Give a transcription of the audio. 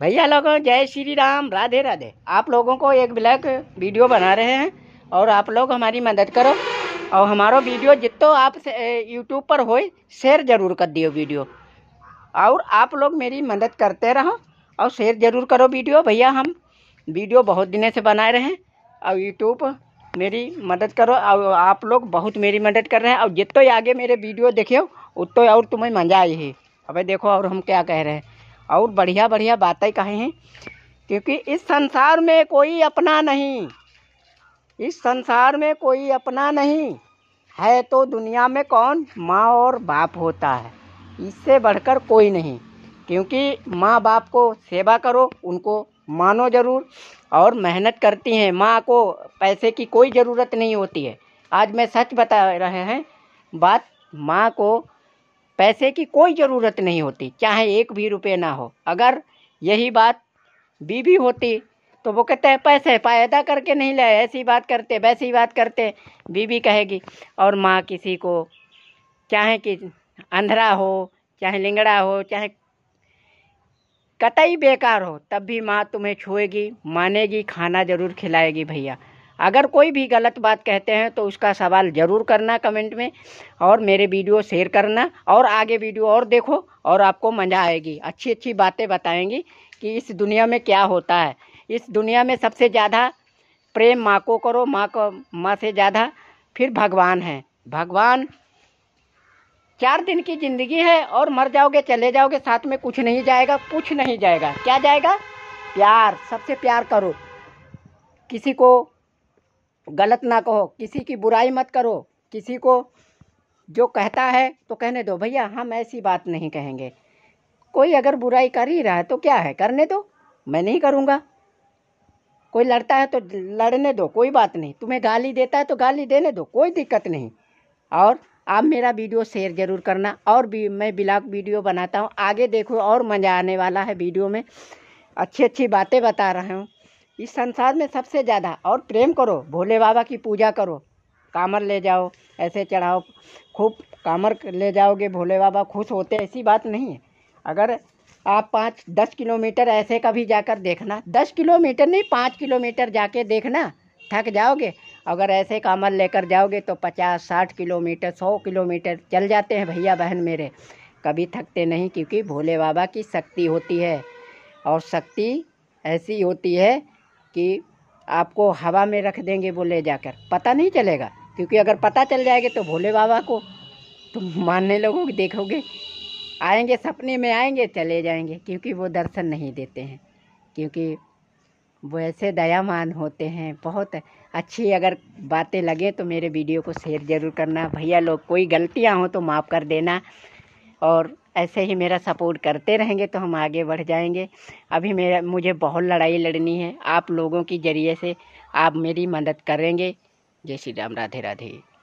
भैया लोगों जय श्री राम राधे राधे आप लोगों को एक ब्लैक वीडियो बना रहे हैं और आप लोग हमारी मदद करो और हमारो वीडियो जितो आप यूट्यूब पर हो शेयर ज़रूर कर दियो वीडियो और आप लोग मेरी मदद करते रहो और शेयर ज़रूर करो वीडियो भैया हम वीडियो बहुत दिन से बनाए रहे हैं और यूट्यूब मेरी मदद करो और आप लोग बहुत मेरी मदद कर रहे हैं और जितो आगे मेरे वीडियो देखियो उतो और तुम्हें मजा आई है अब देखो और हम क्या कह रहे हैं और बढ़िया बढ़िया बातें कहे हैं क्योंकि इस संसार में कोई अपना नहीं इस संसार में कोई अपना नहीं है तो दुनिया में कौन माँ और बाप होता है इससे बढ़कर कोई नहीं क्योंकि माँ बाप को सेवा करो उनको मानो ज़रूर और मेहनत करती हैं माँ को पैसे की कोई ज़रूरत नहीं होती है आज मैं सच बता रहे हैं बात माँ को पैसे की कोई ज़रूरत नहीं होती चाहे एक भी रुपये ना हो अगर यही बात बीवी होती तो वो कहते हैं पैसे पायदा करके नहीं लाए ऐसी बात करते वैसी बात करते बीबी कहेगी और माँ किसी को चाहे कि अंधरा हो चाहे लिंगड़ा हो चाहे कतई बेकार हो तब भी माँ तुम्हें छुएगी मानेगी खाना ज़रूर खिलाएगी भैया अगर कोई भी गलत बात कहते हैं तो उसका सवाल ज़रूर करना कमेंट में और मेरे वीडियो शेयर करना और आगे वीडियो और देखो और आपको मज़ा आएगी अच्छी अच्छी बातें बताएंगी कि इस दुनिया में क्या होता है इस दुनिया में सबसे ज़्यादा प्रेम माँ को करो माँ को माँ से ज़्यादा फिर भगवान है भगवान चार दिन की ज़िंदगी है और मर जाओगे चले जाओगे साथ में कुछ नहीं जाएगा कुछ नहीं जाएगा क्या जाएगा प्यार सबसे प्यार करो किसी को गलत ना कहो किसी की बुराई मत करो किसी को जो कहता है तो कहने दो भैया हम ऐसी बात नहीं कहेंगे कोई अगर बुराई कर ही रहा है तो क्या है करने दो मैं नहीं करूँगा कोई लड़ता है तो लड़ने दो कोई बात नहीं तुम्हें गाली देता है तो गाली देने दो कोई दिक्कत नहीं और आप मेरा वीडियो शेयर ज़रूर करना और भी मैं ब्लॉग वीडियो बनाता हूँ आगे देखो और मज़ा आने वाला है वीडियो में अच्छी अच्छी बातें बता रहा हूँ इस संसार में सबसे ज़्यादा और प्रेम करो भोले बाबा की पूजा करो कामर ले जाओ ऐसे चढ़ाओ खूब कामर ले जाओगे भोले बाबा खुश होते ऐसी बात नहीं है अगर आप पाँच दस किलोमीटर ऐसे कभी जाकर देखना दस किलोमीटर नहीं पाँच किलोमीटर जाके देखना थक जाओगे अगर ऐसे कांवर लेकर जाओगे तो पचास साठ किलोमीटर सौ किलोमीटर चल जाते हैं भैया बहन मेरे कभी थकते नहीं क्योंकि भोले बाबा की शक्ति होती है और शक्ति ऐसी होती है कि आपको हवा में रख देंगे वो ले जाकर पता नहीं चलेगा क्योंकि अगर पता चल जाएगा तो भोले बाबा को तुम मानने की देखोगे आएंगे सपने में आएंगे चले जाएंगे क्योंकि वो दर्शन नहीं देते हैं क्योंकि वो ऐसे दयामान होते हैं बहुत अच्छी अगर बातें लगे तो मेरे वीडियो को शेयर ज़रूर करना भैया लोग कोई गलतियाँ हों तो माफ़ कर देना और ऐसे ही मेरा सपोर्ट करते रहेंगे तो हम आगे बढ़ जाएंगे अभी मेरा मुझे बहुत लड़ाई लड़नी है आप लोगों के ज़रिए से आप मेरी मदद करेंगे जय श्री राम राधे राधे